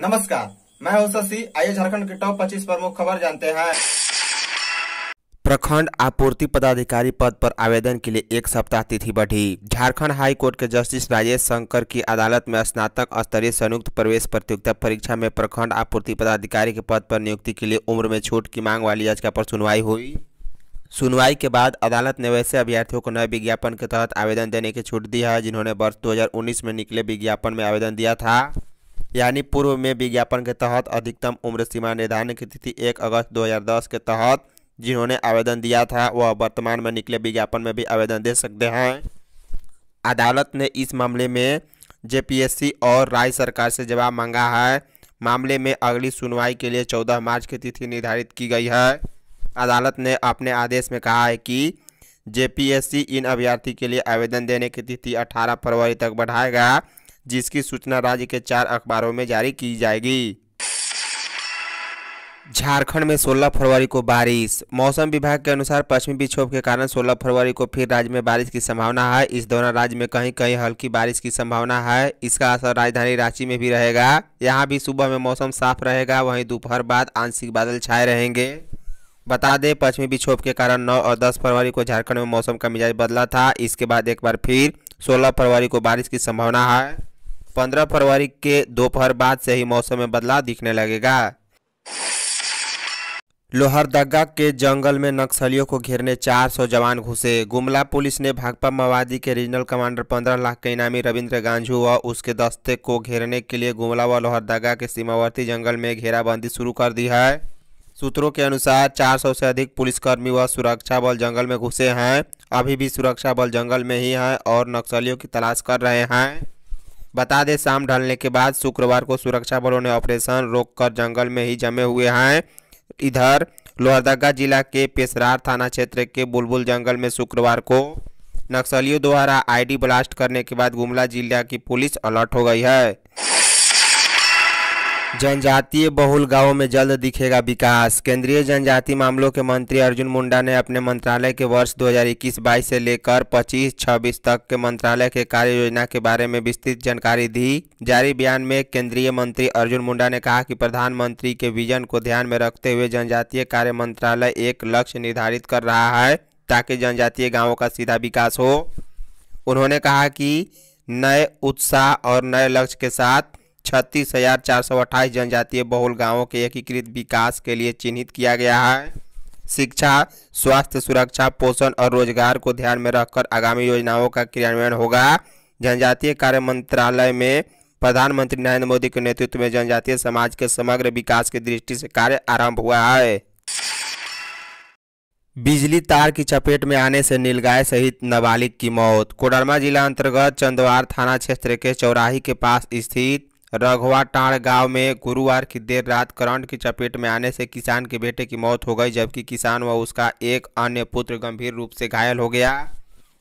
नमस्कार मैं हूं शशि आइए झारखंड के टॉप 25 प्रमुख खबर जानते हैं प्रखंड आपूर्ति पदाधिकारी पद पर आवेदन के लिए एक सप्ताह तिथि बढ़ी झारखंड हाई कोर्ट के जस्टिस राजेश शंकर की अदालत में स्नातक स्तरीय संयुक्त प्रवेश प्रतियोगिता परीक्षा में प्रखंड आपूर्ति पदाधिकारी के पद पर नियुक्ति के लिए उम्र में छूट की मांग वाली याचिका पर सुनवाई हुई सुनवाई के बाद अदालत ने वैसे अभ्यर्थियों को नए विज्ञापन के तहत आवेदन देने की छूट दी है जिन्होंने वर्ष दो में निकले विज्ञापन में आवेदन दिया था यानी पूर्व में विज्ञापन के तहत अधिकतम उम्र सीमा निर्धारण की तिथि एक अगस्त 2010 के तहत जिन्होंने आवेदन दिया था वह वर्तमान में निकले विज्ञापन में भी आवेदन दे सकते हैं अदालत ने इस मामले में जे और राज्य सरकार से जवाब मांगा है मामले में अगली सुनवाई के लिए 14 मार्च की तिथि निर्धारित की गई है अदालत ने अपने आदेश में कहा है कि जे इन अभ्यर्थी के लिए आवेदन देने की तिथि 18 फरवरी तक बढ़ाएगा जिसकी सूचना राज्य के चार अखबारों में जारी की जाएगी झारखंड में 16 फरवरी को बारिश मौसम विभाग के अनुसार पश्चिमी विक्षोभ के कारण 16 फरवरी को फिर राज्य में बारिश की संभावना है इस दौरान राज्य में कहीं कहीं हल्की बारिश की संभावना है इसका असर राजधानी रांची में भी रहेगा यहाँ भी सुबह में मौसम साफ रहेगा वहीं दोपहर बाद आंशिक बादल छाए रहेंगे बता दें पश्चिमी विक्षोभ के कारण नौ और दस फरवरी को झारखंड में मौसम का मिजाज बदला था इसके बाद एक बार फिर सोलह फरवरी को बारिश की संभावना है पंद्रह फरवरी के दोपहर बाद से ही मौसम में बदलाव दिखने लगेगा लोहरदगा के जंगल में नक्सलियों को घेरने 400 जवान घुसे गुमला पुलिस ने भाकपा माओवादी के रीजनल कमांडर 15 लाख के इनामी रविंद्र गांजू व उसके दस्ते को घेरने के लिए गुमला व लोहरदगा के सीमावर्ती जंगल में घेराबंदी शुरू कर दी है सूत्रों के अनुसार 400 से अधिक पुलिसकर्मी व सुरक्षा बल जंगल में घुसे हैं अभी भी सुरक्षा बल जंगल में ही हैं और नक्सलियों की तलाश कर रहे हैं बता दें शाम ढलने के बाद शुक्रवार को सुरक्षा बलों ने ऑपरेशन रोककर जंगल में ही जमे हुए हैं इधर लोहरदगा जिला के पेशरार थाना क्षेत्र के बुलबुल जंगल में शुक्रवार को नक्सलियों द्वारा आईडी ब्लास्ट करने के बाद गुमला जिला की पुलिस अलर्ट हो गई है जनजातीय बहुल गांवों में जल्द दिखेगा विकास केंद्रीय जनजाति मामलों के मंत्री अर्जुन मुंडा ने अपने मंत्रालय के वर्ष 2021-22 से लेकर 25-26 तक के मंत्रालय के कार्य योजना के बारे में विस्तृत जानकारी दी जारी बयान में केंद्रीय मंत्री अर्जुन मुंडा ने कहा कि प्रधानमंत्री के विजन को ध्यान में रखते हुए जनजातीय कार्य मंत्रालय एक लक्ष्य निर्धारित कर रहा है ताकि जनजातीय गाँवों का सीधा विकास हो उन्होंने कहा कि नए उत्साह और नए लक्ष्य के साथ छत्तीस हजार चार सौ अट्ठाईस जनजातीय बहुल गांवों के एकीकृत विकास के लिए चिन्हित किया गया है शिक्षा स्वास्थ्य सुरक्षा पोषण और रोजगार को ध्यान में रखकर आगामी योजनाओं का क्रियान्वयन होगा जनजातीय कार्य मंत्रालय में प्रधानमंत्री नरेंद्र मोदी के नेतृत्व में जनजातीय समाज के समग्र विकास की दृष्टि से कार्य आरंभ हुआ है बिजली तार की चपेट में आने से नीलगाय सहित नाबालिग की मौत कोडरमा जिला अंतर्गत चंदवार थाना क्षेत्र के चौराही के पास स्थित रघवाटाड़ गांव में गुरुवार की देर रात करंट की चपेट में आने से किसान के बेटे की मौत हो गई जबकि किसान व उसका एक अन्य पुत्र गंभीर रूप से घायल हो गया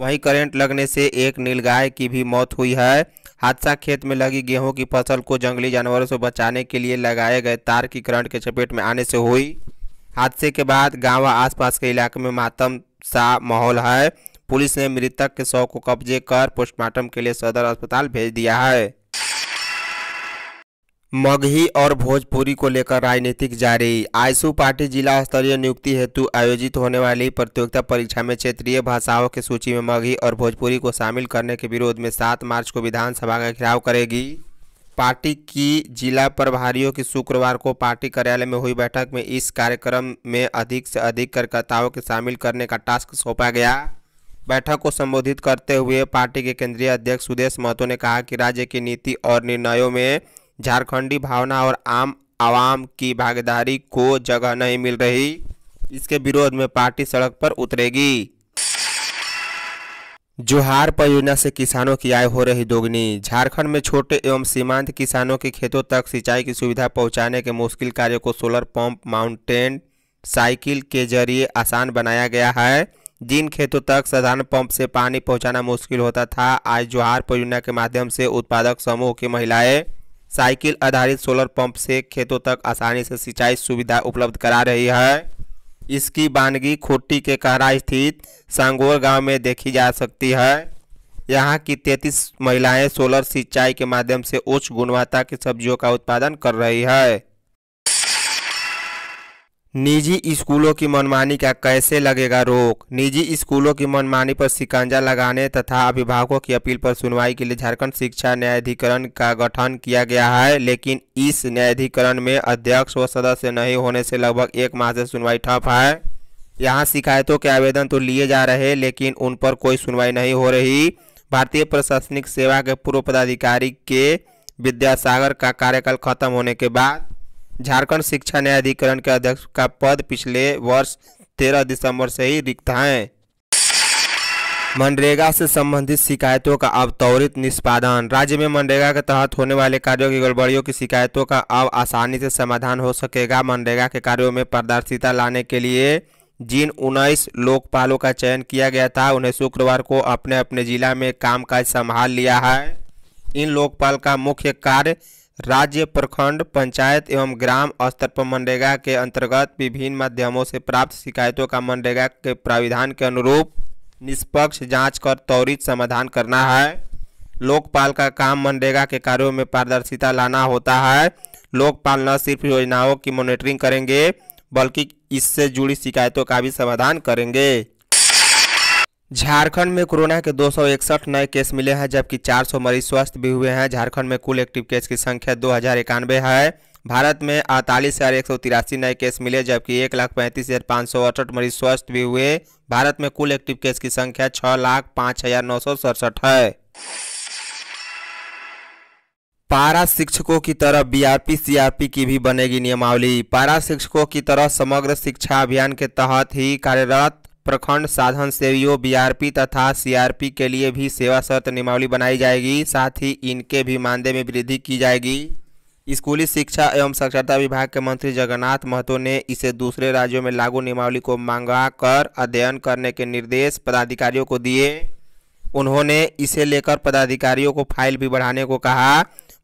वहीं करंट लगने से एक नीलगाय की भी मौत हुई है हादसा खेत में लगी गेहूं की फसल को जंगली जानवरों से बचाने के लिए लगाए गए तार की करंट के चपेट में आने से हुई हादसे के बाद गाँव व आसपास के इलाके में मातम सा माहौल है पुलिस ने मृतक के शव को कब्जे कर पोस्टमार्टम के लिए सदर अस्पताल भेज दिया है मगही और भोजपुरी को लेकर राजनीतिक जारी आयसु पार्टी जिला स्तरीय नियुक्ति हेतु आयोजित होने वाली प्रतियोगिता परीक्षा में क्षेत्रीय भाषाओं की सूची में मगही और भोजपुरी को शामिल करने के विरोध में 7 मार्च को विधानसभा का घेराव करेगी पार्टी की जिला प्रभारियों की शुक्रवार को पार्टी कार्यालय में हुई बैठक में इस कार्यक्रम में अधिक से अधिक कार्यकर्ताओं के शामिल करने का टास्क सौंपा गया बैठक को संबोधित करते हुए पार्टी के केंद्रीय अध्यक्ष सुदेश महतो ने कहा कि राज्य की नीति और निर्णयों में झारखंडी भावना और आम आवाम की भागीदारी को जगह नहीं मिल रही इसके विरोध में पार्टी सड़क पर उतरेगी जोहार परियोजना से किसानों की आय हो रही दोगुनी झारखंड में छोटे एवं सीमांत किसानों के खेतों तक सिंचाई की सुविधा पहुंचाने के मुश्किल कार्य को सोलर पंप माउंटेन साइकिल के जरिए आसान बनाया गया है जिन खेतों तक साधारण पंप से पानी पहुंचाना मुश्किल होता था आज जोहार परियोजना के माध्यम से उत्पादक समूह की महिलाएं साइकिल आधारित सोलर पंप से खेतों तक आसानी से सिंचाई सुविधा उपलब्ध करा रही है इसकी वानगी खोटी के कहरा स्थित सांगोर गांव में देखी जा सकती है यहाँ की तैतीस महिलाएं सोलर सिंचाई के माध्यम से उच्च गुणवत्ता की सब्जियों का उत्पादन कर रही है निजी स्कूलों की मनमानी का कैसे लगेगा रोक निजी स्कूलों की मनमानी पर शिकंजा लगाने तथा अभिभावकों की अपील पर सुनवाई के लिए झारखंड शिक्षा न्यायाधिकरण का गठन किया गया है लेकिन इस न्यायाधिकरण में अध्यक्ष व सदस्य नहीं होने से लगभग एक माह से सुनवाई ठप है यहाँ शिकायतों के आवेदन तो लिए जा रहे लेकिन उन पर कोई सुनवाई नहीं हो रही भारतीय प्रशासनिक सेवा के पूर्व पदाधिकारी के विद्यासागर का कार्यकाल खत्म होने के बाद झारखंड शिक्षा न्यायाधिकरण के अध्यक्ष का पद पिछले वर्ष तेरह दिसंबर से ही रिक्त है मनरेगा से संबंधित शिकायतों का अब त्वरित निष्पादन राज्य में मनरेगा के तहत होने वाले कार्यों की गड़बड़ियों की शिकायतों का अब आसानी से समाधान हो सकेगा मनरेगा के कार्यों में पारदर्शिता लाने के लिए जिन उन्नीस लोकपालों का चयन किया गया था उन्हें शुक्रवार को अपने अपने जिला में कामकाज संभाल लिया है इन लोकपाल का मुख्य कार्य राज्य प्रखंड पंचायत एवं ग्राम स्तर पर मनरेगा के अंतर्गत विभिन्न माध्यमों से प्राप्त शिकायतों का मनरेगा के प्राविधान के अनुरूप निष्पक्ष जांच कर त्वरित समाधान करना है लोकपाल का काम मनरेगा के कार्यों में पारदर्शिता लाना होता है लोकपाल न सिर्फ योजनाओं की मॉनिटरिंग करेंगे बल्कि इससे जुड़ी शिकायतों का भी समाधान करेंगे झारखंड में कोरोना के दो नए केस मिले हैं जबकि 400 मरीज स्वस्थ भी हुए हैं झारखंड में कुल एक्टिव केस की संख्या दो है भारत में अड़तालीस हज़ार एक सौ तिरासी नए केस मिले जबकि एक लाख पैंतीस हज़ार पाँच सौ अड़सठ मरीज स्वस्थ भी हुए भारत में कुल एक्टिव केस की संख्या छः लाख पाँच हज़ार नौ सौ सड़सठ है पारा शिक्षकों की तरह बीआरपी सीआरपी की भी बनेगी नियमावली पारा शिक्षकों की तरह समग्र शिक्षा अभियान के तहत ही कार्यरत प्रखंड साधन सेवियों बीआरपी तथा सीआरपी के लिए भी सेवा शर्त नियमावली बनाई जाएगी साथ ही इनके भी मानदेय में वृद्धि की जाएगी स्कूली शिक्षा एवं साक्षरता विभाग के मंत्री जगन्नाथ महतो ने इसे दूसरे राज्यों में लागू नियमावली को मांगा कर अध्ययन करने के निर्देश पदाधिकारियों को दिए उन्होंने इसे लेकर पदाधिकारियों को फाइल भी बढ़ाने को कहा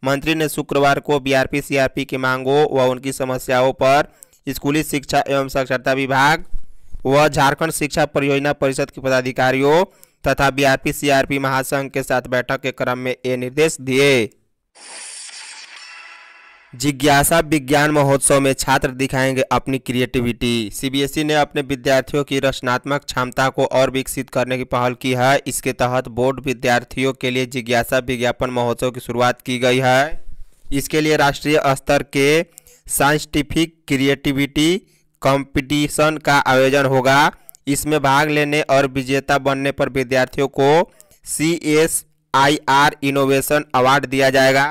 मंत्री ने शुक्रवार को बीआरपी सीआरपी की मांगों व उनकी समस्याओं पर स्कूली शिक्षा एवं साक्षरता विभाग वह झारखंड शिक्षा परियोजना परिषद के पदाधिकारियों तथा बीआरपी सीआरपी महासंघ के साथ बैठक के क्रम में ये निर्देश दिए जिज्ञासा विज्ञान महोत्सव में छात्र दिखाएंगे अपनी क्रिएटिविटी सीबीएसई e ने अपने विद्यार्थियों की रचनात्मक क्षमता को और विकसित करने की पहल की है इसके तहत बोर्ड विद्यार्थियों के लिए जिज्ञासा विज्ञापन महोत्सव की शुरुआत की गई है इसके लिए राष्ट्रीय स्तर के साइंटिफिक क्रिएटिविटी कंपटीशन का आयोजन होगा इसमें भाग लेने और विजेता बनने पर विद्यार्थियों को C S I R innovation award दिया जाएगा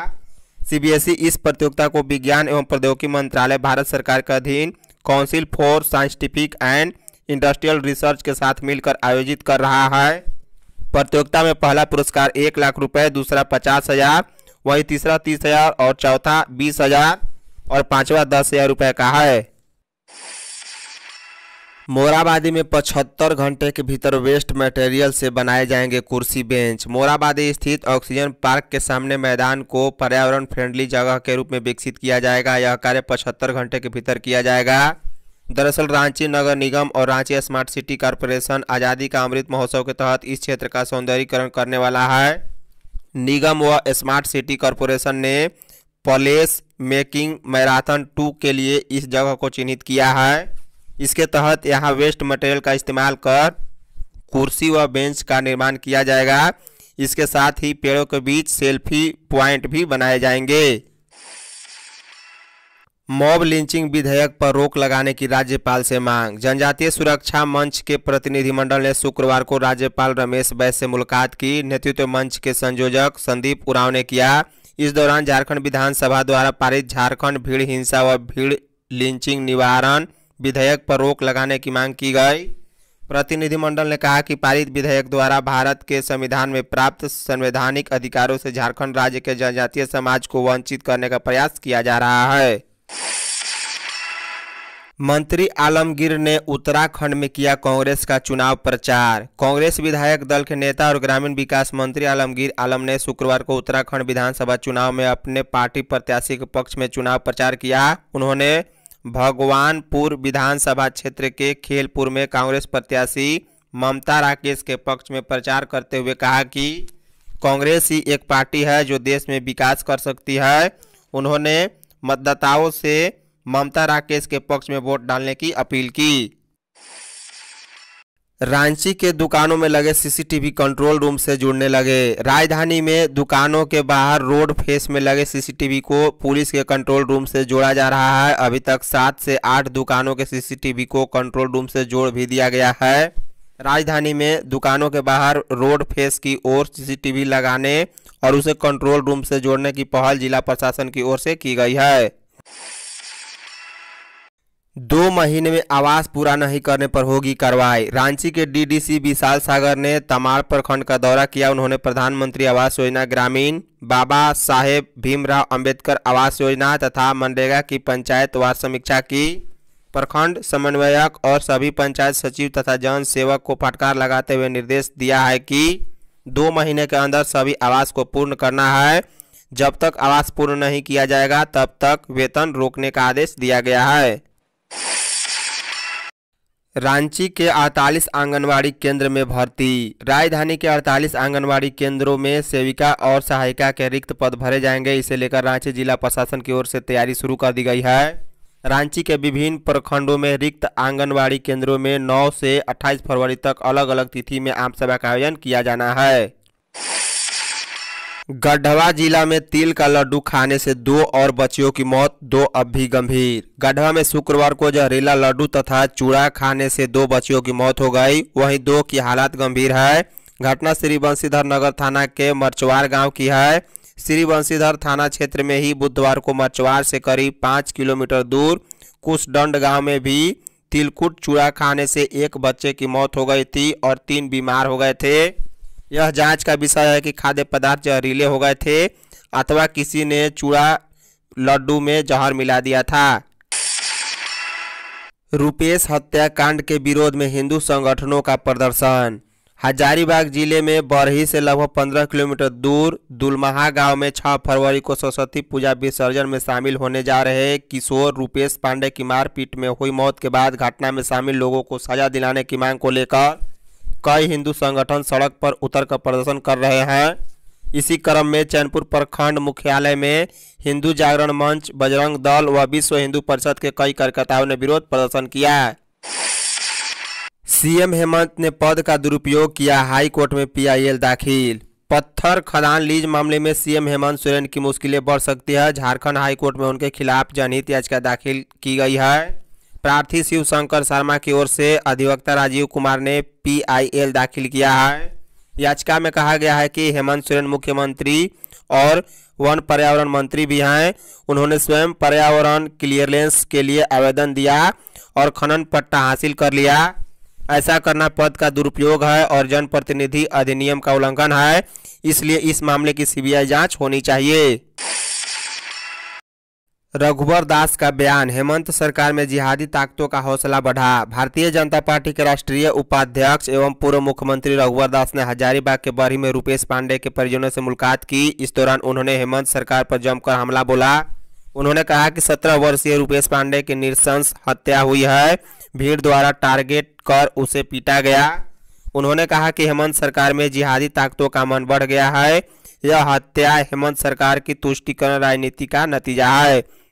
सीबीएसई e इस प्रतियोगिता को विज्ञान एवं प्रौद्योगिकी मंत्रालय भारत सरकार के अधीन council for scientific and industrial research के साथ मिलकर आयोजित कर रहा है प्रतियोगिता में पहला पुरस्कार एक लाख रुपये दूसरा पचास हजार वहीं तीसरा तीस हजार और चौथा बीस हजार और पाँचवा दस हजार रुपये का है मोराबादी में पचहत्तर घंटे के भीतर वेस्ट मटेरियल से बनाए जाएंगे कुर्सी बेंच मोराबादी स्थित ऑक्सीजन पार्क के सामने मैदान को पर्यावरण फ्रेंडली जगह के रूप में विकसित किया जाएगा यह कार्य पचहत्तर घंटे के भीतर किया जाएगा दरअसल रांची नगर निगम और रांची स्मार्ट सिटी कॉरपोरेशन आज़ादी का अमृत महोत्सव के तहत इस क्षेत्र का सौंदर्यीकरण करने वाला है निगम व स्मार्ट सिटी कॉरपोरेशन ने प्लेस मेकिंग मैराथन टू के लिए इस जगह को चिन्हित किया है इसके तहत यहाँ वेस्ट मटेरियल का इस्तेमाल कर कुर्सी व बेंच का निर्माण किया जाएगा इसके साथ ही पेड़ों के बीच सेल्फी प्वाइंट भी बनाए जाएंगे मॉब लिंचिंग विधेयक पर रोक लगाने की राज्यपाल से मांग जनजातीय सुरक्षा मंच के प्रतिनिधिमंडल ने शुक्रवार को राज्यपाल रमेश बैस से मुलाकात की नेतृत्व मंच के संयोजक संदीप उराव ने किया इस दौरान झारखंड विधानसभा द्वारा पारित झारखंड भीड़ हिंसा व भीड़ लिंचिंग निवारण विधेयक पर रोक लगाने की मांग की गई प्रतिनिधिमंडल ने कहा कि पारित विधेयक द्वारा भारत के संविधान में प्राप्त संवैधानिक अधिकारों से झारखंड राज्य के जनजातीय समाज को वंचित करने का प्रयास किया जा रहा है मंत्री आलमगीर ने उत्तराखंड में किया कांग्रेस का चुनाव प्रचार कांग्रेस विधायक दल के नेता और ग्रामीण विकास मंत्री आलमगीर आलम ने शुक्रवार को उत्तराखंड विधानसभा चुनाव में अपने पार्टी प्रत्याशी के पक्ष में चुनाव प्रचार किया उन्होंने भगवानपुर विधानसभा क्षेत्र के खेलपुर में कांग्रेस प्रत्याशी ममता राकेश के पक्ष में प्रचार करते हुए कहा कि कांग्रेस ही एक पार्टी है जो देश में विकास कर सकती है उन्होंने मतदाताओं से ममता राकेश के पक्ष में वोट डालने की अपील की रांची के दुकानों में लगे सीसीटीवी कंट्रोल रूम से जुड़ने लगे राजधानी में दुकानों के बाहर रोड फेस में लगे सीसीटीवी को पुलिस के कंट्रोल रूम से जोड़ा जा रहा है अभी तक सात से आठ दुकानों के सीसीटीवी को कंट्रोल रूम से जोड़ भी दिया गया है राजधानी में दुकानों के बाहर रोड फेस की ओर सीसीटीवी लगाने और उसे कंट्रोल रूम से जोड़ने की पहल जिला प्रशासन की ओर से की गई है दो महीने में आवास पूरा नहीं करने पर होगी कार्रवाई रांची के डीडीसी विशाल सागर ने तमाड़ प्रखंड का दौरा किया उन्होंने प्रधानमंत्री आवास योजना ग्रामीण बाबा साहेब भीमराव अंबेडकर आवास योजना तथा मनरेगा की पंचायत वार समीक्षा की प्रखंड समन्वयक और सभी पंचायत सचिव तथा जन सेवक को फटकार लगाते हुए निर्देश दिया है कि दो महीने के अंदर सभी आवास को पूर्ण करना है जब तक आवास पूर्ण नहीं किया जाएगा तब तक वेतन रोकने का आदेश दिया गया है रांची के 48 आंगनवाड़ी केंद्र में भर्ती राजधानी के 48 आंगनवाड़ी केंद्रों में सेविका और सहायिका के रिक्त पद भरे जाएंगे इसे लेकर रांची जिला प्रशासन की ओर से तैयारी शुरू कर दी गई है रांची के विभिन्न प्रखंडों में रिक्त आंगनवाड़ी केंद्रों में 9 से 28 फरवरी तक अलग अलग तिथि में आम सभा का आयोजन किया जाना है गढ़वा जिला में तिल का लड्डू खाने से दो और बच्चियों की मौत दो अब भी गंभीर गढ़वा में शुक्रवार को जहरीला लड्डू तथा चूड़ा खाने से दो बच्चियों की मौत हो गई वहीं दो की हालत गंभीर है घटना श्री बंशीधर नगर थाना के मरचवार गांव की है श्री बंशीधर थाना क्षेत्र में ही बुधवार को मरचवार से करीब पाँच किलोमीटर दूर कुशदंड गाँव में भी तिलकुट चूड़ा खाने से एक बच्चे की मौत हो गई थी और तीन बीमार हो गए थे यह जांच का विषय है कि खाद्य पदार्थ जहरीले हो गए थे अथवा किसी ने चूड़ा लड्डू में जहर मिला दिया था रुपेश हत्याकांड के विरोध में हिंदू संगठनों का प्रदर्शन हजारीबाग जिले में बरही से लगभग 15 किलोमीटर दूर दुलमहा गांव में 6 फरवरी को सरस्वती पूजा विसर्जन में शामिल होने जा रहे किशोर रुपेश पांडे की मारपीट में हुई मौत के बाद घटना में शामिल लोगों को सजा दिलाने की मांग को लेकर कई हिंदू संगठन सड़क पर उतर कर प्रदर्शन कर रहे हैं इसी क्रम में चैनपुर प्रखंड मुख्यालय में हिंदू जागरण मंच बजरंग दल व विश्व हिंदू परिषद के कई कार्यकर्ताओं ने विरोध प्रदर्शन किया सीएम हेमंत ने पद का दुरुपयोग किया हाई कोर्ट में पीआईएल दाखिल पत्थर खदान लीज मामले में सीएम हेमंत सोरेन की मुश्किलें बढ़ सकती है झारखंड हाईकोर्ट में उनके खिलाफ जनहित याचिका दाखिल की गई है प्रार्थी शिव शंकर शर्मा की ओर से अधिवक्ता राजीव कुमार ने पीआईएल दाखिल किया है याचिका में कहा गया है कि हेमंत सोरेन मुख्यमंत्री और वन पर्यावरण मंत्री भी हैं उन्होंने स्वयं पर्यावरण क्लियरेंस के लिए आवेदन दिया और खनन पट्टा हासिल कर लिया ऐसा करना पद का दुरुपयोग है और जनप्रतिनिधि अधिनियम का उल्लंघन है इसलिए इस मामले की सीबीआई जांच होनी चाहिए रघुवर दास का बयान हेमंत सरकार में जिहादी ताकतों का हौसला बढ़ा भारतीय जनता पार्टी के राष्ट्रीय उपाध्यक्ष एवं पूर्व मुख्यमंत्री रघुवर दास ने हजारीबाग के बरही में रूपेश पांडे के परिजनों से मुलाकात की इस दौरान उन्होंने हेमंत सरकार पर जमकर हमला बोला उन्होंने कहा कि सत्रह वर्षीय रूपेश पांडे की निशंस हत्या हुई है भीड़ द्वारा टारगेट कर उसे पीटा गया उन्होंने कहा कि हेमंत सरकार में जिहादी ताकतों का मन बढ़ गया है यह हत्या हेमंत सरकार की तुष्टिकरण राजनीति का नतीजा है